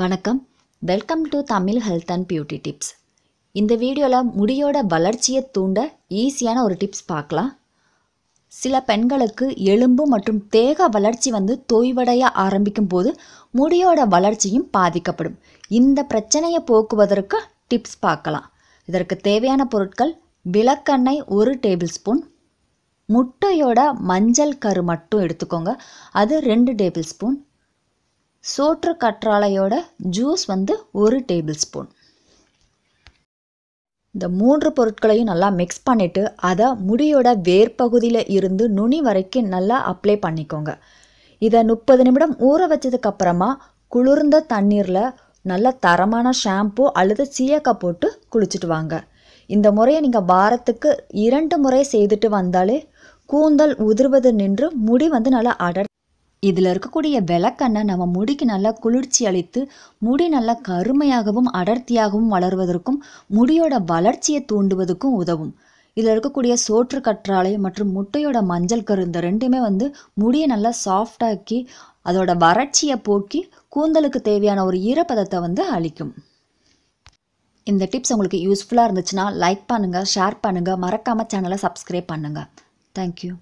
வணக்கம் welcome to Tamil health and beauty tips இந்த வீடியோவில் முடியோட வளர்ச்சியை தூண்ட ஈஸியான ஒரு டிப்ஸ் பார்க்கலாம் சில பெண்களுக்கு எலும்பு மற்றும் தேக வளர்ச்சி வந்து தொய்வடைய ஆரம்பிக்கும் போது முடியோட வளர்ச்சியும் பாதிக்கப்படும் இந்த பிரச்சனையை போக்குவதற்கு டிப்ஸ் பார்க்கலாம் இதற்கு தேவையான பொருட்கள் விளக்கெண்ணெய் ஒரு டேபிள் ஸ்பூன் முட்டையோட மஞ்சள் கரு மட்டும் எடுத்துக்கோங்க அது ரெண்டு டேபிள் ஸ்பூன் சோற்று கற்றாழையோட ஜூஸ் வந்து ஒரு டேபிள் ஸ்பூன் இந்த மூன்று பொருட்களையும் நல்லா மிக்ஸ் பண்ணிவிட்டு அதை முடியோட வேர்பகுதியில் இருந்து நுனி வரைக்கும் நல்லா அப்ளை பண்ணிக்கோங்க இதை முப்பது நிமிடம் ஊற வச்சதுக்கப்புறமா குளிர்ந்த தண்ணீரில் நல்ல தரமான ஷாம்பு அல்லது சீயக்காய் போட்டு குளிச்சுட்டு வாங்க இந்த முறையை நீங்கள் வாரத்துக்கு இரண்டு முறை செய்துட்டு வந்தாலே கூந்தல் உதிர்வது நின்று முடி வந்து நல்லா இதில் இருக்கக்கூடிய விளக்கண்ண நம்ம முடிக்கு நல்லா குளிர்ச்சி அளித்து முடி நல்லா கருமையாகவும் அடர்த்தியாகவும் வளர்வதற்கும் முடியோட வளர்ச்சியை தூண்டுவதற்கும் உதவும் இதில் இருக்கக்கூடிய சோற்று கற்றாழை மற்றும் முட்டையோட மஞ்சள் கருந்து ரெண்டுமே வந்து முடியை நல்லா சாஃப்டாக்கி அதோட வறட்சியை போக்கி கூந்தலுக்கு தேவையான ஒரு ஈரப்பதத்தை வந்து அளிக்கும் இந்த டிப்ஸ் உங்களுக்கு யூஸ்ஃபுல்லாக இருந்துச்சுன்னா லைக் பண்ணுங்கள் ஷேர் பண்ணுங்கள் மறக்காமல் சேனலை சப்ஸ்கிரைப் பண்ணுங்கள் தேங்க்யூ